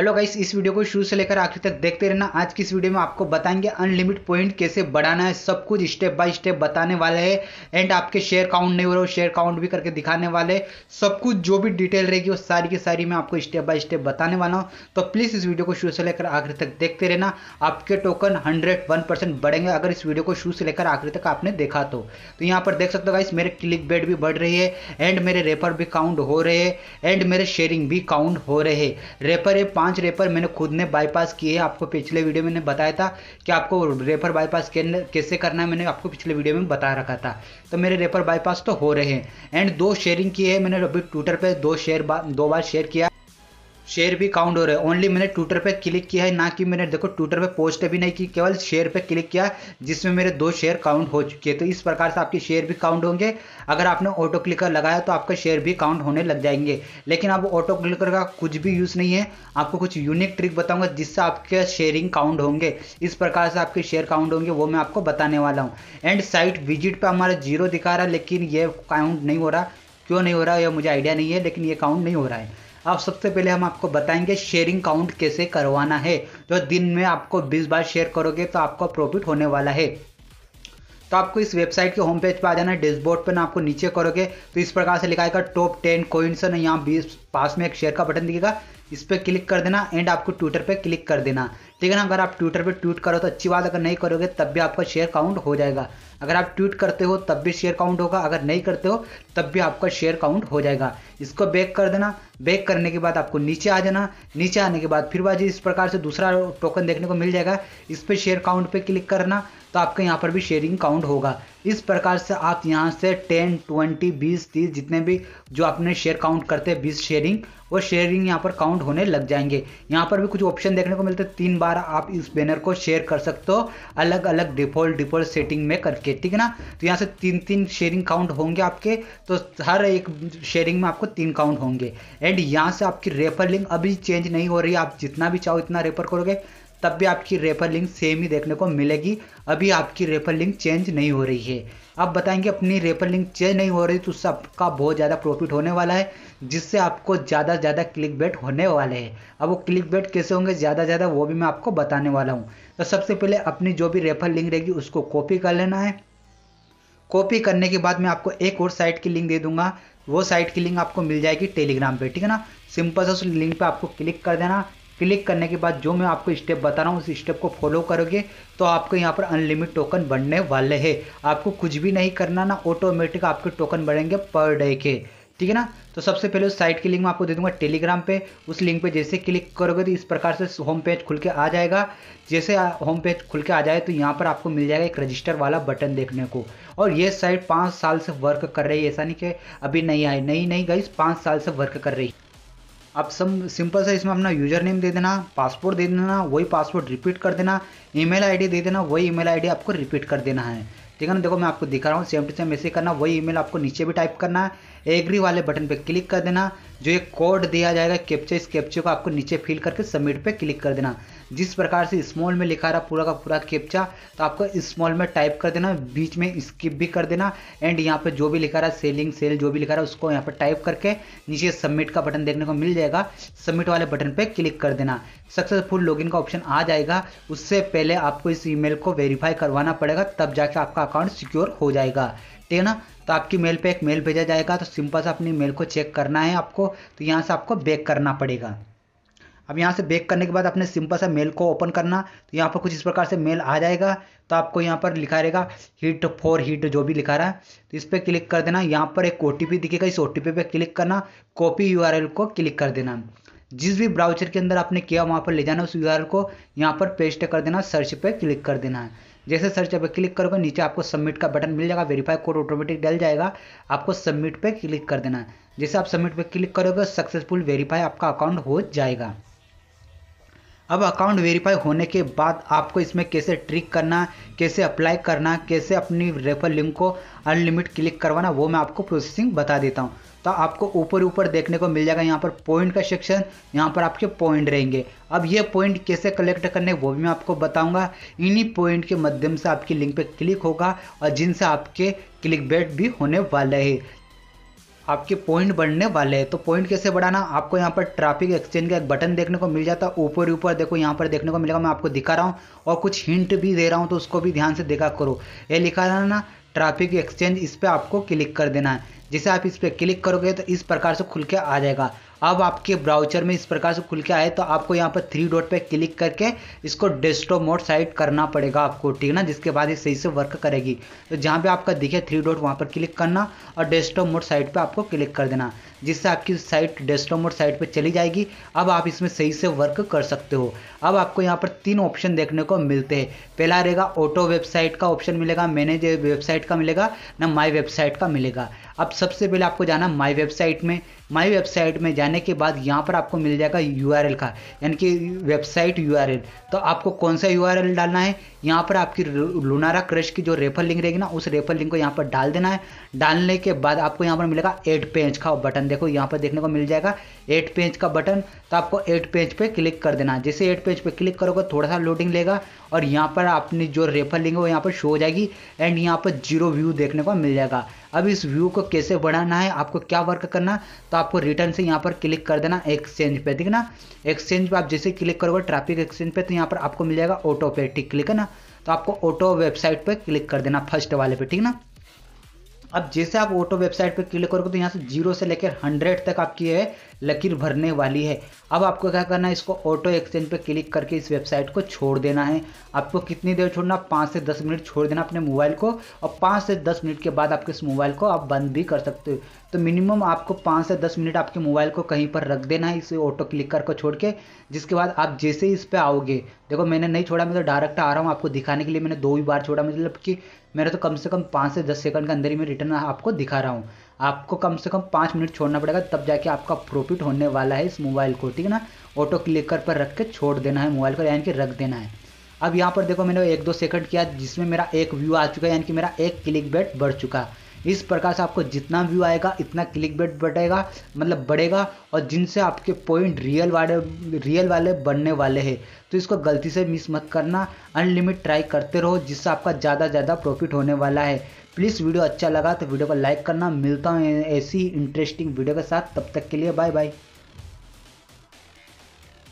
hello guys इस video को शुरू से लेकर आखिर तक देखते रहना आज की इस वीडियो में आपको बताएंगे अनलिमिट पॉइंट कैसे बढ़ाना है सब कुछ स्टेप बाय स्टेप बताने वाले हैं एंड आपके शेयर काउंट नहीं हो रहा हो शेयर काउंट भी करके दिखाने वाले सब कुछ जो भी डिटेल रहेगी वो सारी की सारी मैं आपको स्टेप बाय स्टेप बताने वाला हूँ तो प्लीज़ इस वीडियो को शुरू से लेकर आखिर तक देखते रहना आपके टोकन हंड्रेड वन बढ़ेंगे अगर इस वीडियो को शुरू से लेकर आखिर तक आपने देखा तो, तो यहाँ पर देख सकते हो गाइस मेरे क्लिक बेड भी बढ़ रही है एंड मेरे रेपर भी काउंट हो रहे हैं एंड मेरे शेयरिंग भी काउंट हो रहे हैं रेपर है पांच रेपर मैंने खुद ने बाईपास किए आपको पिछले वीडियो में बताया था कि आपको रेपर बाईपास कैसे करना है मैंने आपको पिछले वीडियो में बता रखा था तो मेरे रेपर बाईपास तो हो रहे हैं एंड दो शेयरिंग किए है मैंने अभी ट्विटर पर दो शेयर दो बार शेयर किया शेयर भी काउंट हो रहे हैं ओनली मैंने ट्विटर पे क्लिक किया है ना कि मैंने देखो ट्विटर पे पोस्ट भी नहीं की केवल शेयर पे क्लिक किया जिसमें मेरे दो शेयर काउंट हो चुके हैं तो इस प्रकार से आपके शेयर भी काउंट होंगे अगर आपने ऑटो क्लिकर लगाया तो आपका शेयर भी काउंट होने लग जाएंगे लेकिन अब ऑटो क्लिकर का कुछ भी यूज़ नहीं है आपको कुछ यूनिक ट्रिक बताऊँगा जिससे आपके शेयरिंग काउंट होंगे इस प्रकार से आपके शेयर काउंट होंगे वो मैं आपको बताने वाला हूँ एंड साइट विजिट पर हमारा जीरो दिखा रहा है लेकिन ये काउंट नहीं हो रहा क्यों नहीं हो रहा है मुझे आइडिया नहीं है लेकिन ये काउंट नहीं हो रहा है अब सबसे पहले हम आपको बताएंगे शेयरिंग काउंट कैसे करवाना है जो दिन में आपको 20 बार शेयर करोगे तो आपको प्रॉफिट होने वाला है तो आपको इस वेबसाइट के होम पेज पर आ जाना है डैशबोर्ड पर ना आपको नीचे करोगे तो इस प्रकार से लिखा है टॉप टेन कोइंस ना यहाँ बीस पास में एक शेयर का बटन दिखेगा इस पर क्लिक कर देना एंड आपको ट्विटर पर क्लिक कर देना ठीक है ना अगर आप ट्विटर पर ट्वीट करो तो अच्छी बात अगर नहीं करोगे तब भी आपका शेयर काउंट हो जाएगा अगर आप ट्वीट करते हो तब भी शेयर काउंट होगा अगर नहीं करते हो तब भी आपका शेयर काउंट हो जाएगा इसको बैक कर देना बैक करने के बाद आपको नीचे आ जाना नीचे आने के बाद फिर बाजी इस प्रकार से दूसरा टोकन देखने को मिल जाएगा इस पर शेयर काउंट पे क्लिक करना तो आपके यहाँ पर भी शेयरिंग काउंट होगा इस प्रकार से आप यहाँ से 10, 20, 20, 30 जितने भी जो आपने शेयर काउंट करते हैं 20 शेयरिंग वो शेयरिंग यहाँ पर काउंट होने लग जाएंगे यहाँ पर भी कुछ ऑप्शन देखने को मिलते हैं तीन बार आप इस बैनर को शेयर कर सकते हो अलग अलग डिफॉल्ट डिफॉल्ट सेटिंग में करके ठीक है ना तो यहाँ से तीन तीन शेयरिंग काउंट होंगे आपके तो हर एक शेयरिंग में आपको तीन काउंट होंगे एंड यहाँ से आपकी रेफर लिंक अभी चेंज नहीं हो रही आप जितना भी चाहो इतना रेफर करोगे तब भी आपकी रेफर लिंक सेम ही देखने को मिलेगी अभी आपकी रेफर लिंक चेंज नहीं हो रही है आप बताएंगे अपनी रेफर लिंक चेंज नहीं हो रही तो उससे आपका बहुत ज़्यादा प्रॉफिट होने वाला है जिससे आपको ज़्यादा से ज़्यादा क्लिक बेट होने वाले हैं अब वो क्लिक बेट कैसे होंगे ज़्यादा ज़्यादा वो भी मैं आपको बताने वाला हूँ तो सबसे पहले अपनी जो भी रेफर लिंक रहेगी उसको कॉपी कर लेना है कॉपी करने के बाद मैं आपको एक और साइट की लिंक दे दूंगा वो साइट की लिंक आपको मिल जाएगी टेलीग्राम पे ठीक है ना सिंपल से उस लिंक पे आपको क्लिक कर देना क्लिक करने के बाद जो मैं आपको स्टेप बता रहा हूँ उस स्टेप को फॉलो करोगे तो आपको यहाँ पर अनलिमिट टोकन बढ़ने वाले हैं आपको कुछ भी नहीं करना ना ऑटोमेटिक आपके टोकन बढ़ेंगे पर डे के ठीक है ना तो सबसे पहले उस साइट की लिंक मैं आपको दे दूंगा टेलीग्राम पे उस लिंक पे जैसे क्लिक करोगे तो इस प्रकार से होम पेज खुल के आ जाएगा जैसे होम पेज खुल के आ जाए तो यहाँ पर आपको मिल जाएगा एक रजिस्टर वाला बटन देखने को और ये साइट पाँच साल से वर्क कर रही है ऐसा नहीं कि अभी नहीं आई नहीं नहीं गई पाँच साल से वर्क कर रही है आप सब सिंपल सा इसमें अपना यूजर नेम दे देना पासपोर्ट दे देना वही पासपोर्ट रिपीट कर देना ईमेल आईडी दे देना वही ईमेल आईडी आपको रिपीट कर देना है ठीक है ना देखो मैं आपको दिखा रहा हूँ सेम टू सेम ऐसे करना वही ईमेल आपको नीचे भी टाइप करना है एग्री वाले बटन पर क्लिक कर देना जो एक कोड दिया जाएगा कैप्चे इस कैप्चे को आपको नीचे फिल करके सबमिट पे क्लिक कर देना जिस प्रकार से स्मॉल में लिखा रहा पूरा का पूरा कैप्चा तो आपको स्मॉल में टाइप कर देना बीच में स्किप भी कर देना एंड यहाँ पे जो भी लिखा रहा सेलिंग सेल जो भी लिखा रहा उसको यहाँ पे टाइप करके नीचे सबमिट का बटन देखने को मिल जाएगा सबमिट वाले बटन पे क्लिक कर देना सक्सेसफुल लॉगिन का ऑप्शन आ जाएगा उससे पहले आपको इस ईमेल को वेरीफाई करवाना पड़ेगा तब जाके आपका अकाउंट सिक्योर हो जाएगा ठीक है ना तो आपकी मेल पे एक मेल भेजा जाएगा तो सिंपल सा अपनी मेल को चेक करना है आपको तो यहाँ से आपको बैक करना पड़ेगा अब यहाँ से बैक करने के बाद अपने सिंपल सा मेल को ओपन करना तो यहाँ पर कुछ इस प्रकार से मेल आ जाएगा तो आपको यहाँ पर लिखा रहेगा हिट फॉर हिट जो भी लिखा रहा है तो इस पर क्लिक कर देना यहाँ पर एक ओ दिखेगा इस ओ पे क्लिक करना कॉपी यू को क्लिक कर देना जिस भी ब्राउचर के अंदर आपने किया वहाँ पर ले जाना उस यू को यहाँ पर पेस्ट कर देना सर्च पर क्लिक कर देना है जैसे सर्च पर क्लिक करोगे नीचे आपको सबमिट का बटन मिल जाएगा वेरीफाई कोड ऑटोमेटिक डल जाएगा आपको सबमिट पे क्लिक कर देना है जैसे आप सबमिट पे क्लिक करोगे सक्सेसफुल वेरीफाई आपका अकाउंट हो जाएगा अब अकाउंट वेरीफाई होने के बाद आपको इसमें कैसे ट्रिक करना कैसे अप्लाई करना कैसे अपनी रेफर लिंक को अनलिमिट क्लिक करवाना वो मैं आपको प्रोसेसिंग बता देता हूँ तो आपको ऊपर ऊपर देखने को मिल जाएगा यहाँ पर पॉइंट का सेक्शन यहाँ पर आपके पॉइंट रहेंगे अब ये पॉइंट कैसे कलेक्ट करने वो भी मैं आपको बताऊंगा इन्हीं पॉइंट के माध्यम से आपकी लिंक पे क्लिक होगा और जिनसे आपके क्लिक बेट भी होने वाले है आपके पॉइंट बढ़ने वाले हैं तो पॉइंट कैसे बढ़ाना आपको यहाँ पर ट्रैफिक एक्सचेंज का एक बटन देखने को मिल जाता है ऊपर ऊपर देखो यहाँ पर देखने को मिलेगा मैं आपको दिखा रहा हूँ और कुछ हिंट भी दे रहा हूँ तो उसको भी ध्यान से देखा करो ये लिखा रहा ना ट्रैफिक एक्सचेंज इस पर आपको क्लिक कर देना है जैसे आप इस पर क्लिक करोगे तो इस प्रकार से खुल के आ जाएगा अब आपके ब्राउचर में इस प्रकार से खुल के आए तो आपको यहाँ पर थ्री डॉट पे क्लिक करके इसको डेस्कटॉप मोड साइड करना पड़ेगा आपको ठीक है ना जिसके बाद ये सही से वर्क करेगी तो जहाँ पे आपका दिखे थ्री डॉट वहाँ पर क्लिक करना और डेस्कटॉप मोड साइड पर आपको क्लिक कर देना जिससे आपकी साइट डेस्कटॉप मोड साइड पर चली जाएगी अब आप इसमें सही से वर्क कर सकते हो अब आपको यहाँ पर तीन ऑप्शन देखने को मिलते हैं पहला रहेगा ऑटो वेबसाइट का ऑप्शन मिलेगा मैनेज वेबसाइट का मिलेगा ना माई वेबसाइट का मिलेगा अब सबसे पहले आपको जाना माई वेबसाइट में माई वेबसाइट में जाने जाने के बाद यहाँ पर आपको मिल जाएगा यू का यानी कि वेबसाइट यू तो आपको कौन सा यू डालना है यहाँ पर आपकी लुनारा क्रश की जो रेफर लिंक रहेगी ना उस रेफर लिंक को यहाँ पर डाल देना है डालने के बाद आपको यहाँ पर मिलेगा एट पेज का बटन देखो यहाँ पर देखने को मिल जाएगा एट पेज का बटन तो आपको एट पेज पे क्लिक कर देना है जैसे एट पेज पे क्लिक करोगे थोड़ा सा लोडिंग लेगा और यहाँ पर अपनी जो रेफर लिंक है वो यहाँ पर शो हो जाएगी एंड यहाँ पर जीरो व्यू देखने को मिल जाएगा अब इस व्यू को कैसे बढ़ाना है आपको क्या वर्क करना तो आपको रिटर्न से यहाँ पर क्लिक कर देना एक्सचेंज पे ठीक है ना एक्सचेंज पे आप जैसे क्लिक करोगे ट्रैफिक एक्सचेंज पे तो यहाँ पर आपको मिल जाएगा ऑटो पे ठीक क्लिक है ना तो आपको ऑटो वेबसाइट पर क्लिक कर देना फर्स्ट वाले पे ठीक ना अब जैसे आप ऑटो वेबसाइट पर क्लिक करोगे तो यहाँ से जीरो से लेकर हंड्रेड तक आपकी है लकीर भरने वाली है अब आपको क्या करना है इसको ऑटो एक्सचेंज पर क्लिक करके इस वेबसाइट को छोड़ देना है आपको कितनी देर छोड़ना पाँच से दस मिनट छोड़ देना अपने मोबाइल को और पाँच से दस मिनट के बाद आपके इस मोबाइल को आप बंद भी कर सकते हो तो मिनिमम आपको पाँच से दस मिनट आपके मोबाइल को कहीं पर रख देना है इसे ऑटो क्लिकर को छोड़ के जिसके बाद आप जैसे ही इस पर आओगे देखो मैंने नहीं छोड़ा मैं तो डायरेक्ट आ रहा हूँ आपको दिखाने के लिए मैंने दो ही बार छोड़ा मतलब कि मेरा तो कम से कम पाँच से दस सेकंड के अंदर ही मैं रिटर्न आपको दिखा रहा हूँ आपको कम से कम पाँच मिनट छोड़ना पड़ेगा तब जाके आपका प्रॉफिट होने वाला है इस मोबाइल को ठीक है ना ऑटो क्लिकर पर रख के छोड़ देना है मोबाइल को यानी कि रख देना है अब यहाँ पर देखो मैंने एक दो सेकंड किया जिसमें मेरा एक व्यू आ चुका है यानी कि मेरा एक क्लिक बैट बढ़ चुका है इस प्रकार से आपको जितना व्यू आएगा इतना क्लिक बेट बढ़ेगा मतलब बढ़ेगा और जिनसे आपके पॉइंट रियल वाले रियल वाले बनने वाले हैं तो इसको गलती से मिस मत करना अनलिमिट ट्राई करते रहो जिससे आपका ज़्यादा ज़्यादा प्रॉफिट होने वाला है प्लीज़ वीडियो अच्छा लगा तो वीडियो को लाइक करना मिलता हूँ ऐसी इंटरेस्टिंग वीडियो के साथ तब तक के लिए बाय बाय